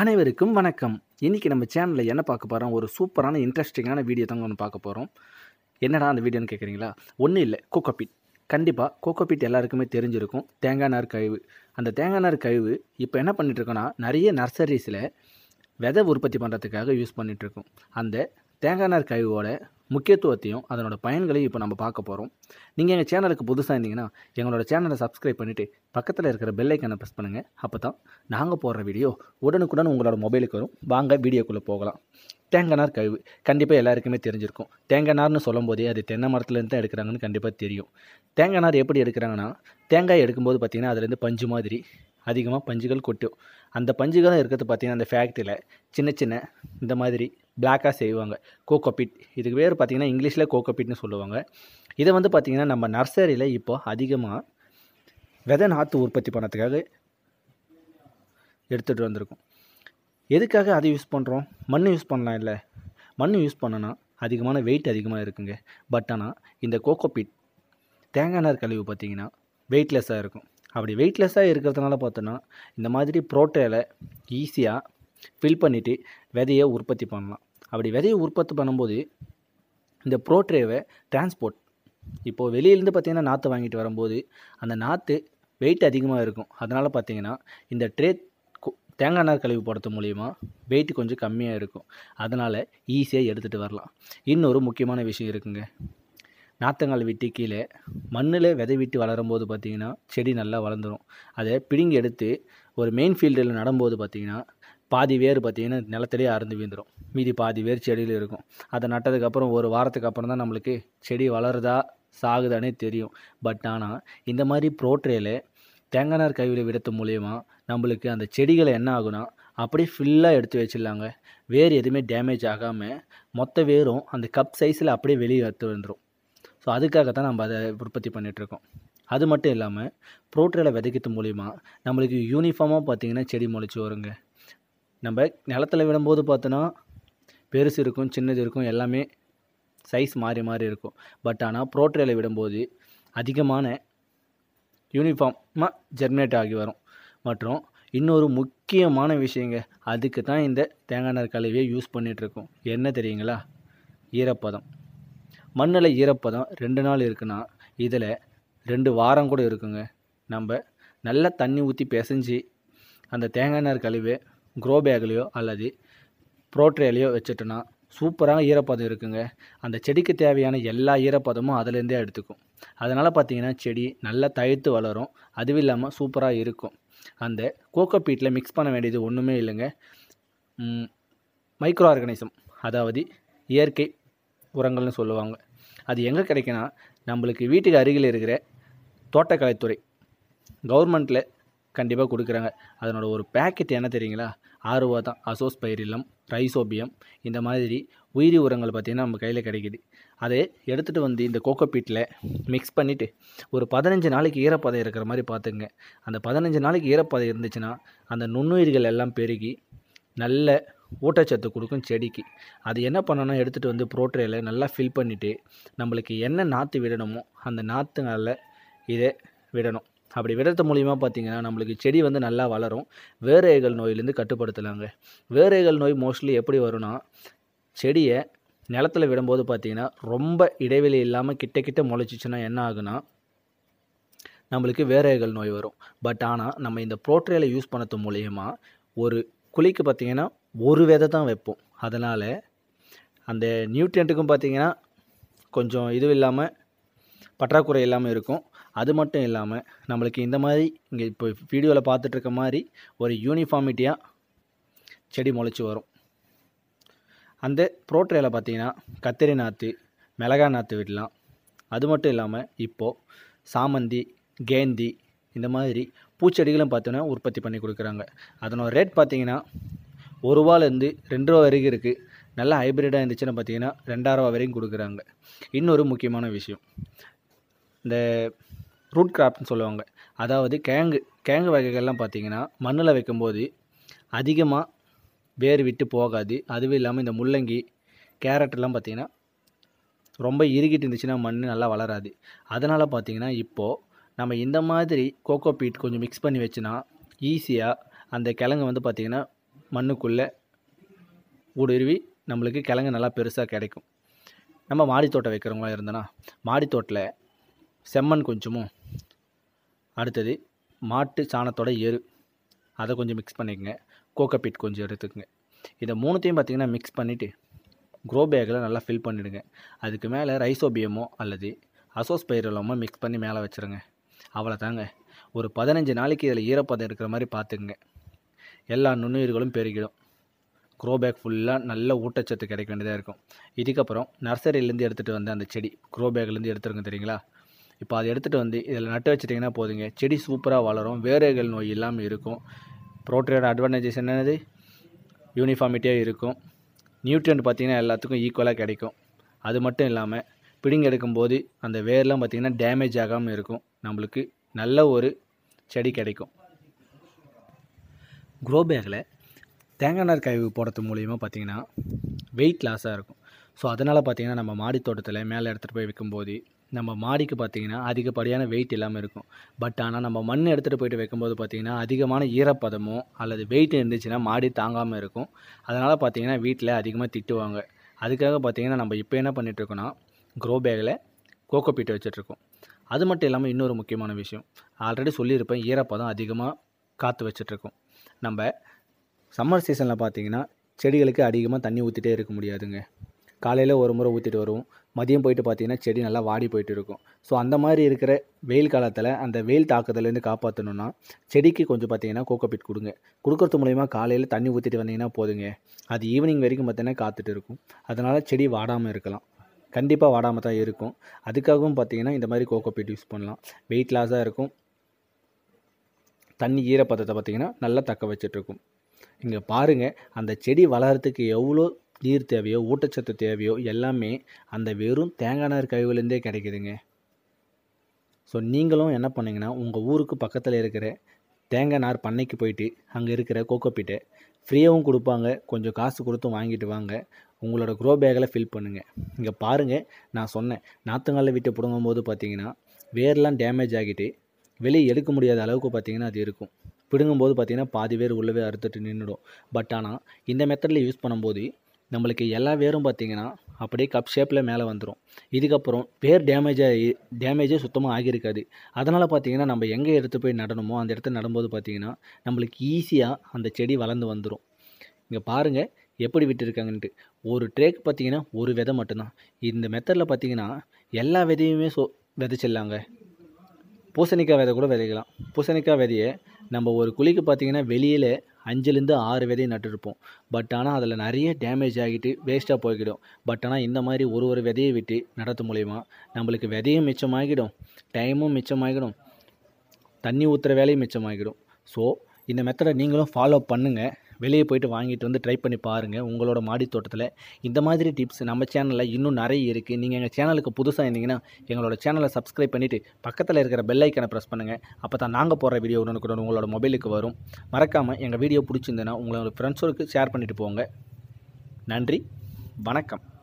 அனைவருக்கும் வணக்கம் இன்றைக்கி நம்ம சேனலில் என்ன பார்க்க போகிறோம் ஒரு சூப்பரான இன்ட்ரெஸ்டிங்கான வீடியோ தாங்க ஒன்று பார்க்க போகிறோம் என்னடா அந்த வீடியோன்னு கேட்குறீங்களா ஒன்றும் இல்லை கோகோபீட் கண்டிப்பாக கோகோபீட் எல்லாருக்குமே தெரிஞ்சிருக்கும் தேங்காய் நார் கழிவு அந்த தேங்காய் நார் கழிவு இப்போ என்ன இருக்கோம்னா நிறைய நர்சரிஸில் விதை உற்பத்தி பண்ணுறதுக்காக யூஸ் பண்ணிகிட்ருக்கோம் அந்த தேங்காய் நார் கழிவோட முக்கியத்துவத்தையும் அதனோட பயன்களையும் இப்போ நம்ம பார்க்க போகிறோம் நீங்கள் எங்கள் சேனலுக்கு புதுசாக இருந்தீங்கன்னா எங்களோட சேனலை சப்ஸ்கிரைப் பண்ணிவிட்டு பக்கத்தில் இருக்கிற பெல்லைக்கனை ப்ரெஸ் பண்ணுங்கள் அப்போ தான் நாங்கள் போடுற வீடியோ உடனுக்குடன் உங்களோட மொபைலுக்கு வரும் வாங்க வீடியோக்குள்ளே போகலாம் தேங்கனார் கழிவு கண்டிப்பாக எல்லாருக்குமே தெரிஞ்சிருக்கும் தேங்கனார்னு சொல்லும் போதே அது தென்னை மரத்துலேருந்து தான் எடுக்கிறாங்கன்னு கண்டிப்பாக தெரியும் தேங்காய் நார் எப்படி எடுக்கிறாங்கன்னா தேங்காய் எடுக்கும்போது பார்த்திங்கன்னா அதுலேருந்து பஞ்சு மாதிரி அதிகமாக பஞ்சுகள் கொட்டும் அந்த தான் இருக்கிறது பார்த்திங்கன்னா அந்த ஃபேக்ட்ரியில் சின்ன சின்ன இந்த மாதிரி பிளாக்காக செய்வாங்க கோகோபிட் இதுக்கு பேர் பார்த்திங்கன்னா இங்கிலீஷில் கோகோபிட்னு சொல்லுவாங்க இதை வந்து பார்த்திங்கன்னா நம்ம நர்சரியில் இப்போது அதிகமாக விதை நாற்று உற்பத்தி பண்ணத்துக்காக எடுத்துகிட்டு வந்திருக்கோம் எதுக்காக அதை யூஸ் பண்ணுறோம் மண் யூஸ் பண்ணலாம் இல்லை மண் யூஸ் பண்ணோன்னா அதிகமான வெயிட் அதிகமாக இருக்குங்க பட் ஆனால் இந்த கோகோபிட் தேங்காய் நார் கழிவு பார்த்திங்கன்னா வெயிட்லெஸ்ஸாக இருக்கும் அப்படி வெயிட்லெஸ்ஸாக இருக்கிறதுனால பார்த்தோன்னா இந்த மாதிரி புரோட்டேலை ஈஸியாக ஃபில் பண்ணிவிட்டு விதையை உற்பத்தி பண்ணலாம் அப்படி விதையை உற்பத்தி பண்ணும்போது இந்த ப்ரோட்ரேவை டிரான்ஸ்போர்ட் இப்போது வெளியிலேருந்து பார்த்திங்கன்னா நாற்று வாங்கிட்டு வரும்போது அந்த நாற்று வெயிட் அதிகமாக இருக்கும் அதனால் பார்த்திங்கன்னா இந்த ட்ரே தேங்காய் நார் கழிவு போடுறது மூலிமா வெயிட் கொஞ்சம் கம்மியாக இருக்கும் அதனால் ஈஸியாக எடுத்துகிட்டு வரலாம் இன்னொரு முக்கியமான விஷயம் இருக்குங்க நாத்தங்கால் விட்டு கீழே மண்ணில் விதை விட்டு வளரும் போது பார்த்திங்கன்னா செடி நல்லா வளர்ந்துடும் அதை பிடுங்கி எடுத்து ஒரு மெயின் ஃபீல்டில் நடும்போது பார்த்திங்கன்னா பாதி வேர் பார்த்திங்கன்னா நிலத்திலே அறுந்து வீழ்ந்துடும் மீதி பாதி வேர் செடியில் இருக்கும் அதை நட்டதுக்கப்புறம் ஒரு வாரத்துக்கு அப்புறம் தான் நம்மளுக்கு செடி வளருதா சாகுதானே தெரியும் பட் ஆனால் இந்த மாதிரி ப்ரோட்ரேல தேங்காய் நார் கைவில் விடுறது மூலயமா நம்மளுக்கு அந்த செடிகளை என்ன ஆகுனா அப்படியே ஃபுல்லாக எடுத்து வச்சிடலாங்க வேர் எதுவுமே டேமேஜ் ஆகாமல் மொத்த வேரும் அந்த கப் சைஸில் அப்படியே வெளியே எடுத்து வந்துடும் ஸோ அதுக்காக தான் நம்ம அதை உற்பத்தி பண்ணிகிட்ருக்கோம் அது மட்டும் இல்லாமல் புரோட்டரில் விதைக்கிறது மூலிமா நம்மளுக்கு யூனிஃபார்மாக பார்த்திங்கன்னா செடி முளைச்சி வருங்க நம்ம நிலத்தில் விடும்போது பார்த்தோன்னா பெருசு இருக்கும் சின்னது இருக்கும் எல்லாமே சைஸ் மாறி மாறி இருக்கும் பட் ஆனால் புரோட்டரியில் விடும்போது அதிகமான யூனிஃபார்மாக ஜெர்மினேட் ஆகி வரும் மற்றும் இன்னொரு முக்கியமான விஷயங்க அதுக்கு தான் இந்த தேங்காய் நார் கழுவியை யூஸ் பண்ணிகிட்ருக்கோம் என்ன தெரியுங்களா ஈரப்பதம் மண்ணில் ஈரப்பதம் ரெண்டு நாள் இருக்குன்னா இதில் ரெண்டு வாரம் கூட இருக்குங்க நம்ம நல்லா தண்ணி ஊற்றி பிசைஞ்சு அந்த தேங்காய் நார் கழிவு க்ரோ பேக்லேயோ அல்லது ப்ரோட்ரேலையோ வச்சுட்டோன்னா சூப்பராக ஈரப்பதம் இருக்குங்க அந்த செடிக்கு தேவையான எல்லா ஈரப்பதமும் அதுலேருந்தே எடுத்துக்கும் அதனால் பார்த்திங்கன்னா செடி நல்லா தயிர்த்து வளரும் அதுவும் இல்லாமல் சூப்பராக இருக்கும் அந்த கோகோபீட்டில் மிக்ஸ் பண்ண வேண்டியது ஒன்றுமே இல்லைங்க மைக்ரோ ஆர்கனிசம் அதாவது இயற்கை உரங்கள்னு சொல்லுவாங்க அது எங்கே கிடைக்குன்னா நம்மளுக்கு வீட்டுக்கு அருகில் இருக்கிற தோட்டக்கலைத்துறை கவர்மெண்ட்டில் கண்டிப்பாக கொடுக்குறாங்க அதனோட ஒரு பேக்கெட் என்ன தெரியுங்களா ஆறுவா தான் அசோஸ் அசோஸ்பைரிலம் ரைசோபியம் இந்த மாதிரி உயிரி உரங்கள் பார்த்திங்கன்னா நம்ம கையில் கிடைக்கிது அதை எடுத்துகிட்டு வந்து இந்த கோக்கோப்பீட்டில் மிக்ஸ் பண்ணிவிட்டு ஒரு பதினஞ்சு நாளைக்கு ஈரப்பதம் இருக்கிற மாதிரி பார்த்துங்க அந்த பதினஞ்சு நாளைக்கு ஈரப்பதம் இருந்துச்சுன்னா அந்த நுண்ணுயிர்கள் எல்லாம் பெருகி நல்ல ஊட்டச்சத்து கொடுக்கும் செடிக்கு அது என்ன பண்ணணும் எடுத்துகிட்டு வந்து ப்ரோட்ரேயில் நல்லா ஃபில் பண்ணிவிட்டு நம்மளுக்கு என்ன நாற்று விடணுமோ அந்த நாற்றுங்களில் இதை விடணும் அப்படி விடுறது மூலிமா பார்த்திங்கன்னா நம்மளுக்கு செடி வந்து நல்லா வளரும் வேரேகல் நோயிலேருந்து கட்டுப்படுத்தலாங்க வேரேகல் நோய் மோஸ்ட்லி எப்படி வரும்னா செடியை நிலத்தில் விடும்போது பார்த்திங்கன்னா ரொம்ப இடைவெளி இல்லாமல் கிட்ட கிட்ட முளைச்சிச்சுன்னா என்ன ஆகுனா நம்மளுக்கு வேரேகல் நோய் வரும் பட் ஆனால் நம்ம இந்த ப்ரோட்ரேலை யூஸ் பண்ணது மூலயமா ஒரு குழிக்கு பார்த்திங்கன்னா ஒரு விதை தான் வைப்போம் அதனால் அந்த நியூட்ரியன்ட்டுக்கும் பார்த்திங்கன்னா கொஞ்சம் இது இல்லாமல் பற்றாக்குறை இல்லாமல் இருக்கும் அது மட்டும் இல்லாமல் நம்மளுக்கு இந்த மாதிரி இங்கே இப்போ வீடியோவில் பார்த்துட்ருக்க மாதிரி ஒரு யூனிஃபார்மிட்டியாக செடி முளைச்சி வரும் அந்த புரோட்ரையில் பார்த்திங்கன்னா கத்திரி நாற்று மிளகா நாற்று விடலாம் அது மட்டும் இல்லாமல் இப்போது சாமந்தி கேந்தி இந்த மாதிரி பூச்செடிகளும் பார்த்தோன்னா உற்பத்தி பண்ணி கொடுக்குறாங்க அதனோட ரேட் பார்த்திங்கன்னா ஒரு ரூபாலேருந்து ரெண்டு ரூபா வரைக்கும் இருக்குது நல்லா ஹைப்ரிடாக இருந்துச்சுன்னு பார்த்தீங்கன்னா ரெண்டாயிரரூவா வரைக்கும் கொடுக்குறாங்க இன்னொரு முக்கியமான விஷயம் இந்த ரூட் கிராப்னு சொல்லுவாங்க அதாவது கேங்கு கேங்கு வகைகள்லாம் பார்த்திங்கன்னா மண்ணில் வைக்கும்போது அதிகமாக வேர் விட்டு போகாது அதுவும் இல்லாமல் இந்த முள்ளங்கி கேரட்லாம் பார்த்திங்கன்னா ரொம்ப இறுகிட்டு இருந்துச்சுன்னா மண் நல்லா வளராது அதனால் பார்த்திங்கன்னா இப்போது நம்ம இந்த மாதிரி கோகோ பீட் கொஞ்சம் மிக்ஸ் பண்ணி வச்சுனா ஈஸியாக அந்த கிழங்கு வந்து பார்த்திங்கன்னா மண்ணுக்குள்ளே ஊடுருவி நம்மளுக்கு கிழங்கு நல்லா பெருசாக கிடைக்கும் நம்ம மாடித்தோட்டம் வைக்கிறவங்களா இருந்தோன்னா மாடித்தோட்டில் செம்மண் கொஞ்சமும் அடுத்தது மாட்டு சாணத்தோட எரு அதை கொஞ்சம் மிக்ஸ் பண்ணிக்கோங்க கோக்கப்பீட் கொஞ்சம் எடுத்துக்கோங்க இதை மூணுத்தையும் பார்த்திங்கன்னா மிக்ஸ் பண்ணிவிட்டு க்ரோ பேக்கில் நல்லா ஃபில் பண்ணிவிடுங்க அதுக்கு மேலே ரைசோபியமோ அல்லது அசோஸ்பைரலமோ மிக்ஸ் பண்ணி மேலே வச்சுருங்க அவ்வளோ தாங்க ஒரு பதினஞ்சு நாளைக்கு இதில் ஈரப்பதம் இருக்கிற மாதிரி பார்த்துக்குங்க எல்லா நுண்ணுயிர்களும் பெருகிடும் க்ரோ பேக் ஃபுல்லாக நல்ல ஊட்டச்சத்து கிடைக்க வேண்டியதாக இருக்கும் இதுக்கப்புறம் நர்சரியிலேருந்து எடுத்துகிட்டு வந்த அந்த செடி க்ரோ பேக்லேருந்து எடுத்துருங்க தெரியுங்களா இப்போ அதை எடுத்துகிட்டு வந்து இதில் நட்டு வச்சிட்டிங்கன்னா போதுங்க செடி சூப்பராக வளரும் வேறுகள் நோய் இல்லாமல் இருக்கும் ப்ரோட்டியோட அட்வான்டேஜஸ் என்னது யூனிஃபார்மிட்டியாக இருக்கும் நியூட்ரியன்ட் பார்த்திங்கன்னா எல்லாத்துக்கும் ஈக்குவலாக கிடைக்கும் அது மட்டும் இல்லாமல் பிடிங்க எடுக்கும்போது அந்த வேர்லாம் பார்த்திங்கன்னா டேமேஜ் ஆகாமல் இருக்கும் நம்மளுக்கு நல்ல ஒரு செடி கிடைக்கும் க்ரோ பேக்கில் தேங்காய் நார் கழிவு போடுறது மூலிமா பார்த்திங்கன்னா வெயிட் லாஸாக இருக்கும் ஸோ அதனால் பார்த்திங்கன்னா நம்ம மாடி தோட்டத்தில் மேலே எடுத்துகிட்டு போய் வைக்கும்போது நம்ம மாடிக்கு பார்த்திங்கன்னா அதிகப்படியான வெயிட் இல்லாமல் இருக்கும் பட் ஆனால் நம்ம மண் எடுத்துகிட்டு போயிட்டு வைக்கும்போது பார்த்திங்கன்னா அதிகமான ஈரப்பதமோ அல்லது வெயிட் இருந்துச்சுன்னா மாடி தாங்காமல் இருக்கும் அதனால் பார்த்திங்கன்னா வீட்டில் அதிகமாக திட்டுவாங்க அதுக்காக பார்த்திங்கன்னா நம்ம இப்போ என்ன பண்ணிகிட்ருக்கோன்னா க்ரோ பேக்கில் கோக்கோ பீட்டை வச்சுட்ருக்கோம் அது மட்டும் இல்லாமல் இன்னொரு முக்கியமான விஷயம் ஆல்ரெடி சொல்லியிருப்பேன் ஈரப்பதம் அதிகமாக காற்று வச்சிட்ருக்கோம் நம்ம சம்மர் சீசனில் பார்த்தீங்கன்னா செடிகளுக்கு அதிகமாக தண்ணி ஊற்றிட்டே இருக்க முடியாதுங்க காலையில் ஒரு முறை ஊற்றிட்டு வருவோம் மதியம் போயிட்டு பார்த்தீங்கன்னா செடி நல்லா வாடி போயிட்டு இருக்கும் ஸோ அந்த மாதிரி இருக்கிற வெயில் காலத்தில் அந்த வெயில் தாக்குதலேருந்து காப்பாற்றணுன்னா செடிக்கு கொஞ்சம் பார்த்தீங்கன்னா கோகோபிட் கொடுங்க கொடுக்குறது மூலிமா காலையில் தண்ணி ஊற்றிட்டு வந்தீங்கன்னா போதுங்க அது ஈவினிங் வரைக்கும் பார்த்தீங்கன்னா காத்துட்டு இருக்கும் அதனால் செடி வாடாமல் இருக்கலாம் கண்டிப்பாக வாடாமல் தான் இருக்கும் அதுக்காகவும் பார்த்தீங்கன்னா இந்த மாதிரி கோகோபிட் யூஸ் பண்ணலாம் வெயிட் லாஸாக இருக்கும் தண்ணி ஈரப்பதத்தை பார்த்திங்கன்னா நல்லா தக்க வச்சிட்ருக்கும் இங்கே பாருங்கள் அந்த செடி வளர்கிறதுக்கு எவ்வளோ நீர் தேவையோ ஊட்டச்சத்து தேவையோ எல்லாமே அந்த வெறும் தேங்காய் நார் கழிவுலேருந்தே கிடைக்குதுங்க ஸோ நீங்களும் என்ன பண்ணிங்கன்னா உங்கள் ஊருக்கு பக்கத்தில் இருக்கிற தேங்காய் நார் பண்ணைக்கு போயிட்டு அங்கே இருக்கிற கோகோப்பீட்டை ஃப்ரீயாகவும் கொடுப்பாங்க கொஞ்சம் காசு கொடுத்தும் வாங்கிட்டு வாங்க உங்களோட க்ரோ பேக்கில் ஃபில் பண்ணுங்கள் இங்கே பாருங்கள் நான் சொன்னேன் நாற்றுங்காலில் விட்டு பிடுங்கும்போது பார்த்தீங்கன்னா வேர்லாம் டேமேஜ் ஆகிட்டு வெளியே எடுக்க முடியாத அளவுக்கு பார்த்திங்கன்னா அது இருக்கும் பிடுங்கும்போது பார்த்திங்கன்னா பாதி பேர் உள்ளவே அறுத்துட்டு நின்றுடும் பட் ஆனால் இந்த மெத்தடில் யூஸ் பண்ணும்போது நம்மளுக்கு எல்லா வேரும் பார்த்திங்கன்னா அப்படியே கப் ஷேப்பில் மேலே வந்துடும் இதுக்கப்புறம் வேர் டேமேஜாக டேமேஜே சுத்தமாக ஆகியிருக்காது அதனால் பார்த்திங்கன்னா நம்ம எங்கே எடுத்து போய் நடணுமோ அந்த இடத்துல நடும்போது பார்த்திங்கன்னா நம்மளுக்கு ஈஸியாக அந்த செடி வளர்ந்து வந்துடும் இங்கே பாருங்கள் எப்படி விட்டுருக்காங்கன்ட்டு ஒரு ட்ரேக்கு பார்த்திங்கன்னா ஒரு விதை மட்டும்தான் இந்த மெத்தடில் பார்த்திங்கன்னா எல்லா விதையுமே சொ விதைச்சிடலாங்க பூசணிக்காய் விதை கூட விதைக்கலாம் பூசணிக்காய் விதையை நம்ம ஒரு குழிக்கு பார்த்திங்கன்னா வெளியில் அஞ்சுலேருந்து ஆறு விதையை நட்டுருப்போம் பட் ஆனால் அதில் நிறைய டேமேஜ் ஆகிட்டு வேஸ்ட்டாக போய்கிடும் பட் ஆனால் இந்த மாதிரி ஒரு ஒரு விதையை விட்டு நடத்து மூலயமா நம்மளுக்கு விதையும் மிச்சமாகிடும் டைமும் மிச்சமாகிடும் தண்ணி ஊற்றுற வேலையும் மிச்சமாகிடும் ஸோ இந்த மெத்தடை நீங்களும் ஃபாலோ பண்ணுங்கள் வெளியே போய்ட்டு வாங்கிட்டு வந்து ட்ரை பண்ணி பாருங்கள் உங்களோட மாடி தோட்டத்தில் இந்த மாதிரி டிப்ஸ் நம்ம சேனலில் இன்னும் நிறைய இருக்குது நீங்கள் எங்கள் சேனலுக்கு புதுசாக இருந்தீங்கன்னா எங்களோட சேனலை சப்ஸ்கிரைப் பண்ணிவிட்டு பக்கத்தில் இருக்கிற பெல் ஐக்கனை ப்ரெஸ் பண்ணுங்கள் அப்போ தான் நாங்கள் போடுற வீடியோ கூட உங்களோட மொபைலுக்கு வரும் மறக்காமல் எங்கள் வீடியோ பிடிச்சிருந்தேன்னா உங்களோட ஃப்ரெண்ட்ஸோருக்கு ஷேர் பண்ணிவிட்டு போங்க நன்றி வணக்கம்